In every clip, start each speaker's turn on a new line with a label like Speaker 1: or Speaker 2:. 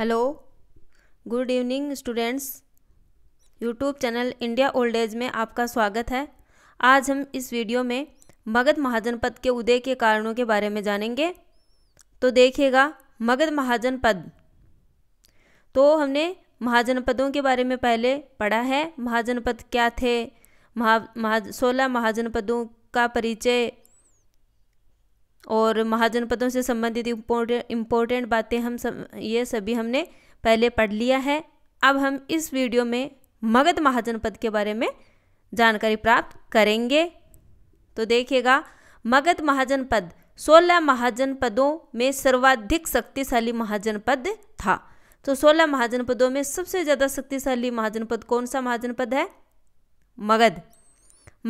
Speaker 1: hello good evening students YouTube channel India old age में आपका स्वागत है आज हम इस वीडियो में मगध महाजनपद के उदय के कारणों के बारे में जानेंगे तो देखिएगा मगध महाजनपद तो हमने महाजनपदों के बारे में पहले पढ़ा है महाजनपद क्या थे महा महा सोलह महाजनपदों का परिचय और महाजनपदों से संबंधित इम्पोर्टेंट बातें हम सब ये सभी हमने पहले पढ़ लिया है अब हम इस वीडियो में मगध महाजनपद के बारे में जानकारी प्राप्त करेंगे तो देखिएगा मगध महाजनपद सोलह महाजनपदों में सर्वाधिक शक्तिशाली महाजनपद था तो सोलह महाजनपदों में सबसे ज़्यादा शक्तिशाली महाजनपद कौन सा महाजनपद है मगध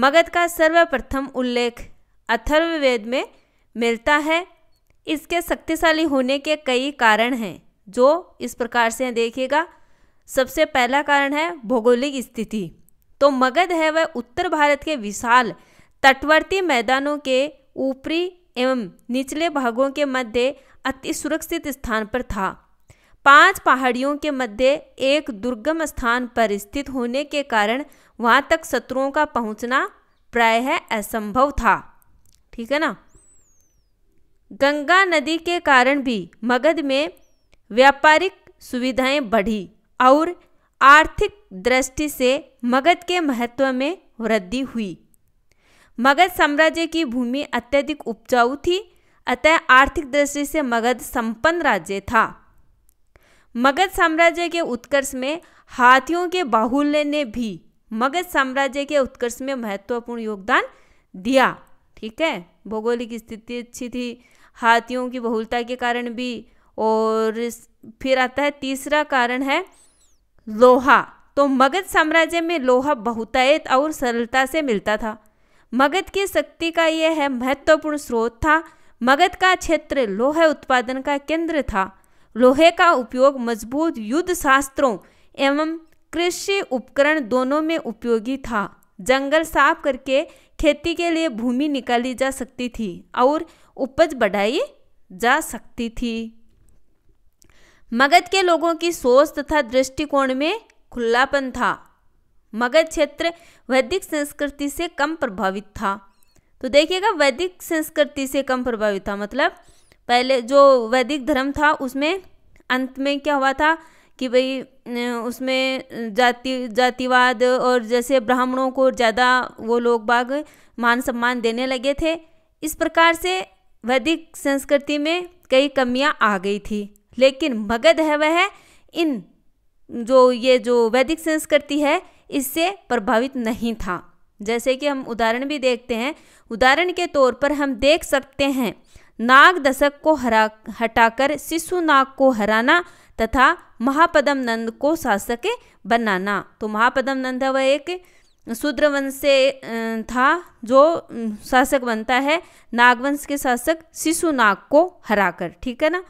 Speaker 1: मगध का सर्वप्रथम उल्लेख अथर्ववेद में मिलता है इसके शक्तिशाली होने के कई कारण हैं जो इस प्रकार से देखिएगा सबसे पहला कारण है भौगोलिक स्थिति तो मगध है वह उत्तर भारत के विशाल तटवर्ती मैदानों के ऊपरी एवं निचले भागों के मध्य अति सुरक्षित स्थान पर था पांच पहाड़ियों के मध्य एक दुर्गम स्थान पर स्थित होने के कारण वहाँ तक शत्रुओं का पहुँचना प्रायः असंभव था ठीक है ना गंगा नदी के कारण भी मगध में व्यापारिक सुविधाएं बढ़ी और आर्थिक दृष्टि से मगध के महत्व में वृद्धि हुई मगध साम्राज्य की भूमि अत्यधिक उपजाऊ थी अतः आर्थिक दृष्टि से मगध संपन्न राज्य था मगध साम्राज्य के उत्कर्ष में हाथियों के बाहुल्य ने भी मगध साम्राज्य के उत्कर्ष में महत्वपूर्ण योगदान दिया ठीक है भौगोलिक स्थिति अच्छी थी हाथियों की बहुलता के कारण भी और फिर आता है तीसरा कारण है लोहा तो मगध साम्राज्य में लोहा बहुतायत और सरलता से मिलता था मगध की शक्ति का यह है महत्वपूर्ण स्रोत था मगध का क्षेत्र लोहे उत्पादन का केंद्र था लोहे का उपयोग मजबूत युद्ध शास्त्रों एवं कृषि उपकरण दोनों में उपयोगी था जंगल साफ करके खेती के लिए भूमि निकाली जा सकती थी और उपज बढ़ाई जा सकती थी मगध के लोगों की सोच तथा दृष्टिकोण में खुलापन था मगध क्षेत्र वैदिक संस्कृति से कम प्रभावित था तो देखिएगा वैदिक संस्कृति से कम प्रभावित था मतलब पहले जो वैदिक धर्म था उसमें अंत में क्या हुआ था कि भाई उसमें जाति जातिवाद और जैसे ब्राह्मणों को ज़्यादा वो लोग बाग मान सम्मान देने लगे थे इस प्रकार से वैदिक संस्कृति में कई कमियां आ गई थी लेकिन मगध है वह इन जो ये जो वैदिक संस्कृति है इससे प्रभावित नहीं था जैसे कि हम उदाहरण भी देखते हैं उदाहरण के तौर पर हम देख सकते हैं नाग दशक को हरा हटाकर शिशु नाग को हराना तथा महापदम नंद को शासक बनाना तो महापदम नंद वह एक शूद्र वंश से था जो शासक बनता है नागवंश के शासक शिशु नाग को हराकर ठीक है ना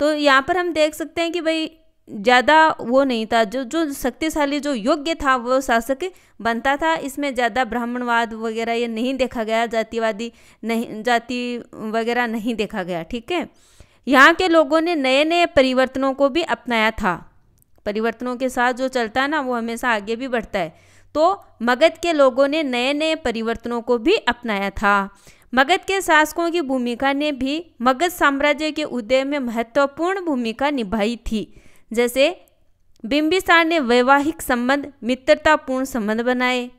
Speaker 1: तो यहाँ पर हम देख सकते हैं कि भाई ज़्यादा वो नहीं था जो जो शक्तिशाली जो योग्य था वो शासक बनता था इसमें ज़्यादा ब्राह्मणवाद वगैरह ये नहीं देखा गया जातिवादी नहीं जाति वगैरह नहीं देखा गया ठीक है यहाँ के लोगों ने नए नए परिवर्तनों को भी अपनाया था परिवर्तनों के साथ जो चलता है ना वो हमेशा आगे भी बढ़ता है तो मगध के लोगों ने नए नए परिवर्तनों को भी अपनाया था मगध के शासकों की भूमिका ने भी मगध साम्राज्य के उदय में महत्वपूर्ण भूमिका निभाई थी जैसे बिंबिसार ने वैवाहिक संबंध मित्रतापूर्ण संबंध बनाए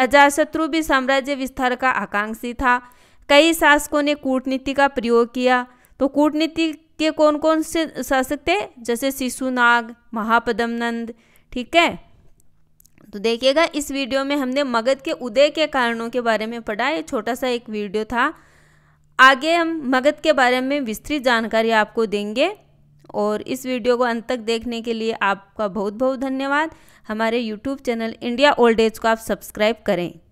Speaker 1: अजाशत्रु भी साम्राज्य विस्तार का आकांक्षी था कई शासकों ने कूटनीति का प्रयोग किया तो कूटनीति के कौन कौन से शासक थे जैसे शिशुनाग महापदमनंद ठीक है तो देखिएगा इस वीडियो में हमने मगध के उदय के कारणों के बारे में पढ़ा ये छोटा सा एक वीडियो था आगे हम मगध के बारे में विस्तृत जानकारी आपको देंगे और इस वीडियो को अंत तक देखने के लिए आपका बहुत बहुत धन्यवाद हमारे YouTube channel India old age को आप सब्सक्राइब करें